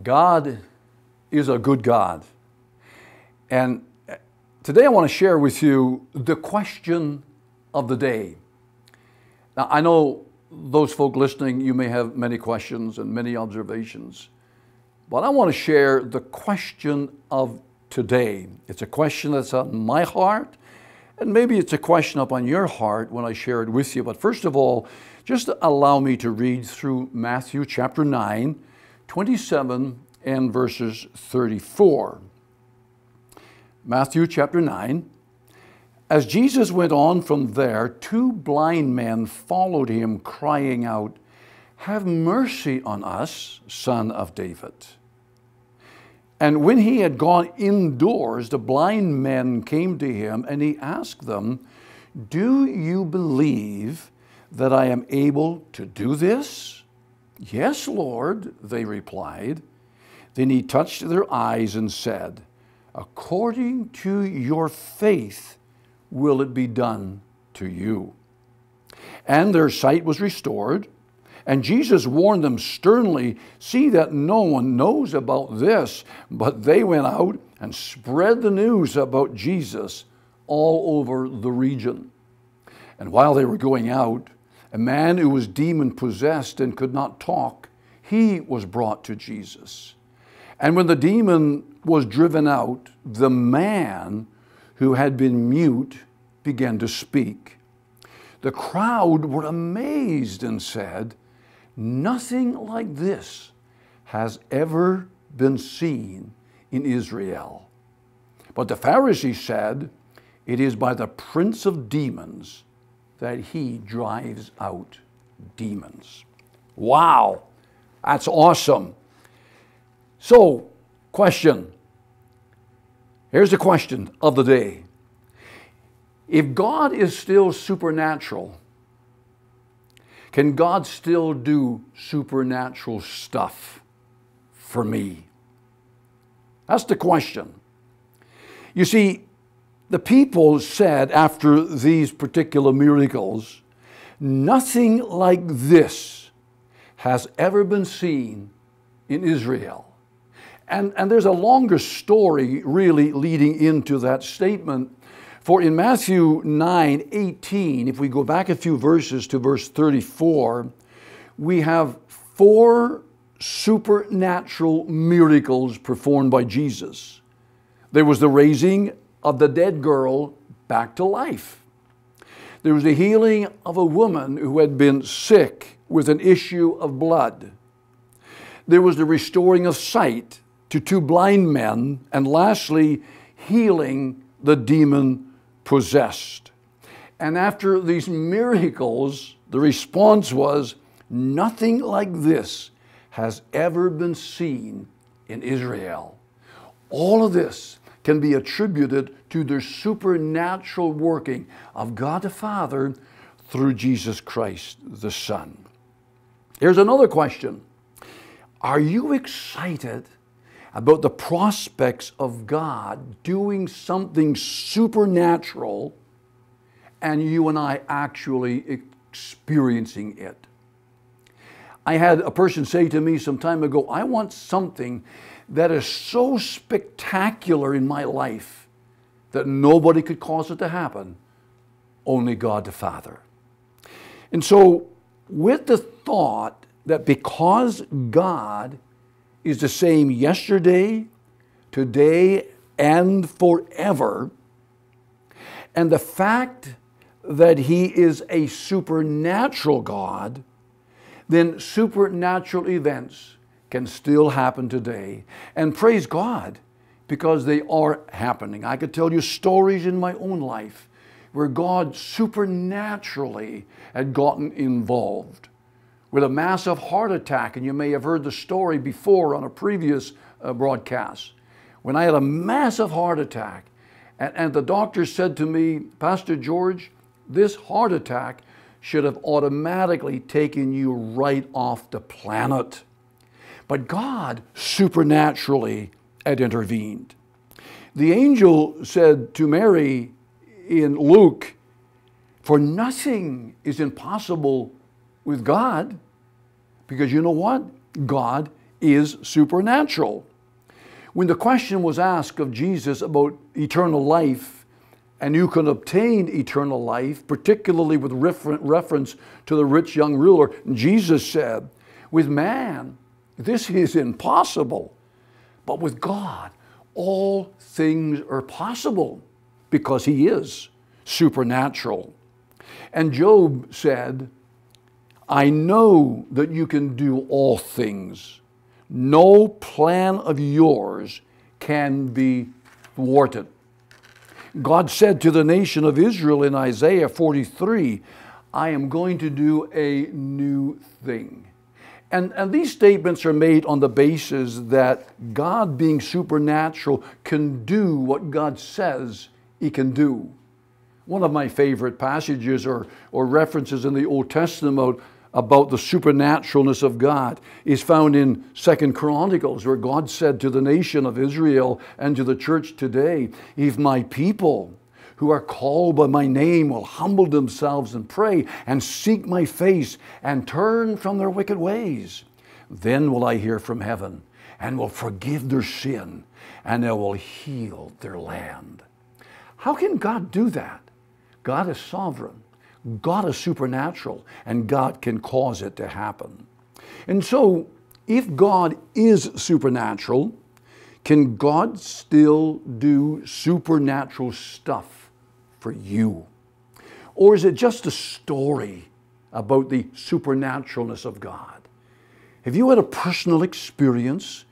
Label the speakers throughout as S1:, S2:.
S1: God is a good God. And today I want to share with you the question of the day. Now, I know those folk listening, you may have many questions and many observations, but I want to share the question of today. It's a question that's on my heart, and maybe it's a question up on your heart when I share it with you. But first of all, just allow me to read through Matthew chapter 9, 27 and verses 34. Matthew chapter 9. As Jesus went on from there, two blind men followed him, crying out, Have mercy on us, son of David. And when he had gone indoors, the blind men came to him and he asked them, Do you believe that I am able to do this? Yes, Lord, they replied. Then he touched their eyes and said, According to your faith will it be done to you. And their sight was restored and Jesus warned them sternly see that no one knows about this. But they went out and spread the news about Jesus all over the region. And while they were going out, a man who was demon possessed and could not talk, he was brought to Jesus. And when the demon was driven out, the man who had been mute began to speak. The crowd were amazed and said, Nothing like this has ever been seen in Israel. But the Pharisees said, It is by the prince of demons that he drives out demons. Wow, that's awesome. So, question. Here's the question of the day. If God is still supernatural, can God still do supernatural stuff for me? That's the question. You see, the people said after these particular miracles, nothing like this has ever been seen in Israel. And, and there's a longer story really leading into that statement for in Matthew 9 18, if we go back a few verses to verse 34, we have four supernatural miracles performed by Jesus. There was the raising of the dead girl back to life. There was the healing of a woman who had been sick with an issue of blood. There was the restoring of sight to two blind men. And lastly, healing the demon possessed. And after these miracles, the response was nothing like this has ever been seen in Israel. All of this can be attributed to the supernatural working of God the Father through Jesus Christ the Son. Here's another question Are you excited about the prospects of God doing something supernatural and you and I actually experiencing it. I had a person say to me some time ago, I want something that is so spectacular in my life that nobody could cause it to happen, only God the Father. And so, with the thought that because God is the same yesterday, today, and forever. And the fact that he is a supernatural God, then supernatural events can still happen today. And praise God, because they are happening. I could tell you stories in my own life where God supernaturally had gotten involved with a massive heart attack, and you may have heard the story before on a previous uh, broadcast. When I had a massive heart attack, and, and the doctor said to me, Pastor George, this heart attack should have automatically taken you right off the planet. But God supernaturally had intervened. The angel said to Mary in Luke, For nothing is impossible with God because you know what? God is supernatural. When the question was asked of Jesus about eternal life, and you can obtain eternal life, particularly with reference to the rich young ruler, Jesus said, With man, this is impossible, but with God, all things are possible because He is supernatural. And Job said, I know that you can do all things. No plan of yours can be thwarted. God said to the nation of Israel in Isaiah 43, I am going to do a new thing. And, and these statements are made on the basis that God, being supernatural, can do what God says he can do. One of my favorite passages or, or references in the Old Testament about the supernaturalness of God is found in Second Chronicles, where God said to the nation of Israel and to the church today, If my people who are called by my name will humble themselves and pray and seek my face and turn from their wicked ways, then will I hear from heaven and will forgive their sin and I will heal their land. How can God do that? God is sovereign. God is supernatural and God can cause it to happen. And so, if God is supernatural, can God still do supernatural stuff for you? Or is it just a story about the supernaturalness of God? Have you had a personal experience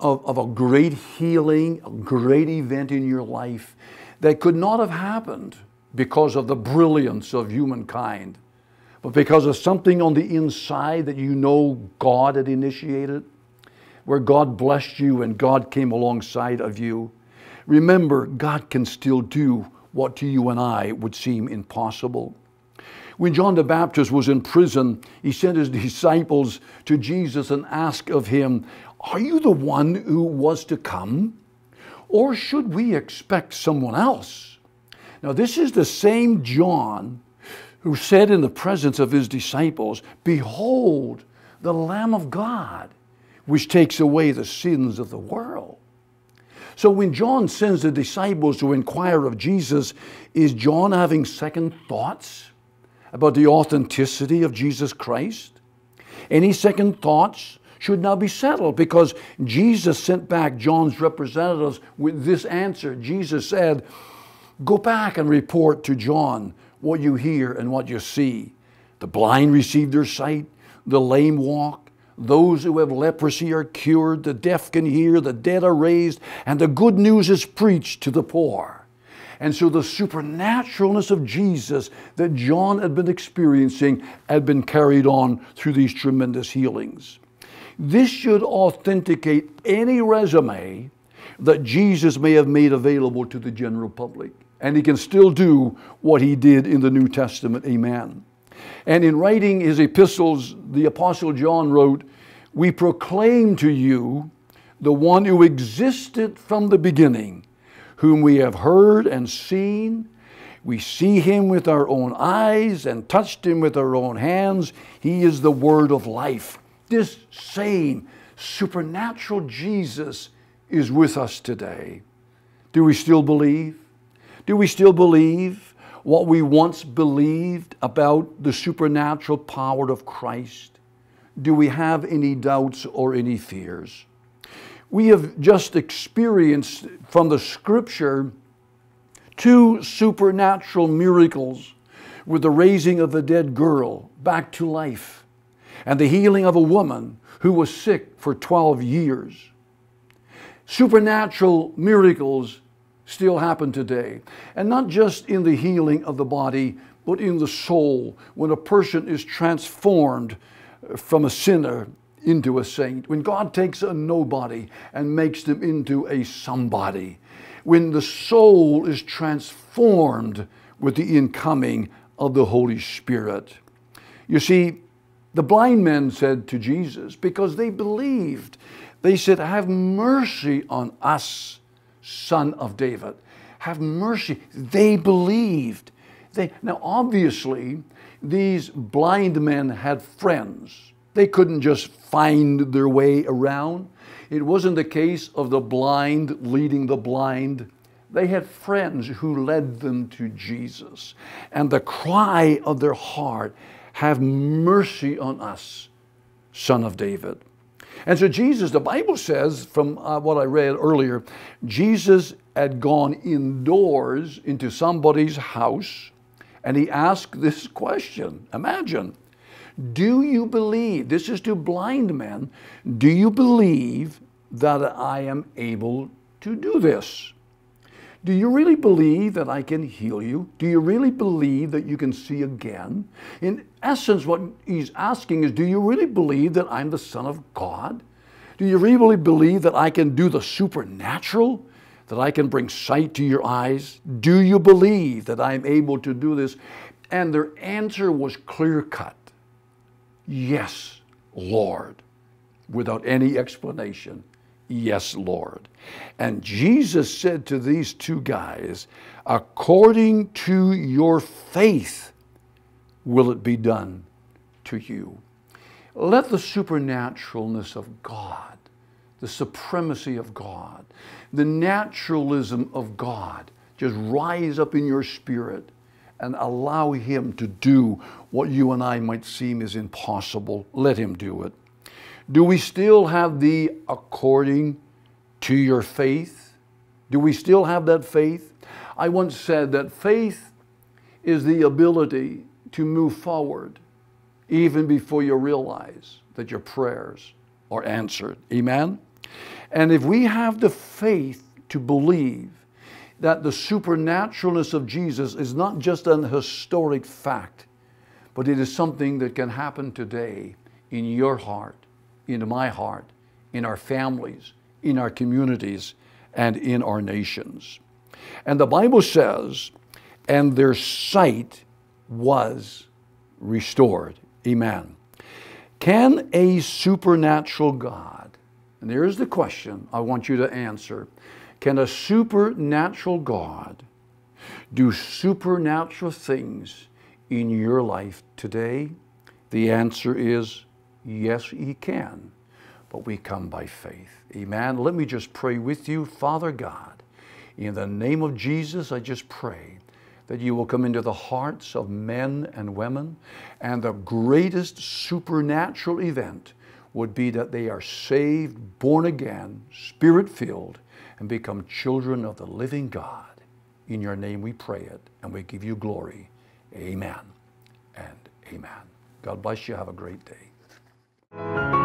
S1: of, of a great healing, a great event in your life that could not have happened because of the brilliance of humankind, but because of something on the inside that you know God had initiated, where God blessed you and God came alongside of you. Remember, God can still do what to you and I would seem impossible. When John the Baptist was in prison, he sent his disciples to Jesus and asked of him, Are you the one who was to come? Or should we expect someone else? Now, this is the same John who said in the presence of his disciples, Behold, the Lamb of God, which takes away the sins of the world. So when John sends the disciples to inquire of Jesus, is John having second thoughts about the authenticity of Jesus Christ? Any second thoughts should now be settled because Jesus sent back John's representatives with this answer. Jesus said, Go back and report to John what you hear and what you see. The blind receive their sight, the lame walk, those who have leprosy are cured, the deaf can hear, the dead are raised, and the good news is preached to the poor. And so the supernaturalness of Jesus that John had been experiencing had been carried on through these tremendous healings. This should authenticate any resume that Jesus may have made available to the general public and he can still do what he did in the New Testament. Amen. And in writing his epistles, the Apostle John wrote, We proclaim to you the one who existed from the beginning, whom we have heard and seen. We see him with our own eyes and touched him with our own hands. He is the word of life. This same supernatural Jesus is with us today. Do we still believe? Do we still believe what we once believed about the supernatural power of Christ? Do we have any doubts or any fears? We have just experienced from the scripture two supernatural miracles with the raising of a dead girl back to life and the healing of a woman who was sick for 12 years. Supernatural miracles still happen today. And not just in the healing of the body, but in the soul, when a person is transformed uh, from a sinner into a saint, when God takes a nobody and makes them into a somebody, when the soul is transformed with the incoming of the Holy Spirit. You see, the blind men said to Jesus, because they believed, they said, Have mercy on us son of David. Have mercy. They believed. They, now, obviously, these blind men had friends. They couldn't just find their way around. It wasn't the case of the blind leading the blind. They had friends who led them to Jesus. And the cry of their heart, Have mercy on us, Son of David. And so Jesus, the Bible says, from uh, what I read earlier, Jesus had gone indoors into somebody's house and he asked this question. Imagine, do you believe, this is to blind men, do you believe that I am able to do this? Do you really believe that I can heal you? Do you really believe that you can see again? In essence, what he's asking is Do you really believe that I'm the Son of God? Do you really believe that I can do the supernatural? That I can bring sight to your eyes? Do you believe that I'm able to do this? And their answer was clear cut Yes, Lord, without any explanation. Yes, Lord. And Jesus said to these two guys, According to your faith will it be done to you. Let the supernaturalness of God, the supremacy of God, the naturalism of God just rise up in your spirit and allow Him to do what you and I might seem is impossible. Let Him do it. Do we still have the according to your faith? Do we still have that faith? I once said that faith is the ability to move forward even before you realize that your prayers are answered. Amen? And if we have the faith to believe that the supernaturalness of Jesus is not just an historic fact, but it is something that can happen today in your heart into my heart, in our families, in our communities, and in our nations. And the Bible says, and their sight was restored. Amen. Can a supernatural God, and there's the question I want you to answer, can a supernatural God do supernatural things in your life today? The answer is Yes, He can, but we come by faith. Amen. Let me just pray with you, Father God. In the name of Jesus, I just pray that you will come into the hearts of men and women, and the greatest supernatural event would be that they are saved, born again, spirit filled, and become children of the living God. In your name we pray it and we give you glory. Amen and amen. God bless you. Have a great day. Thank you.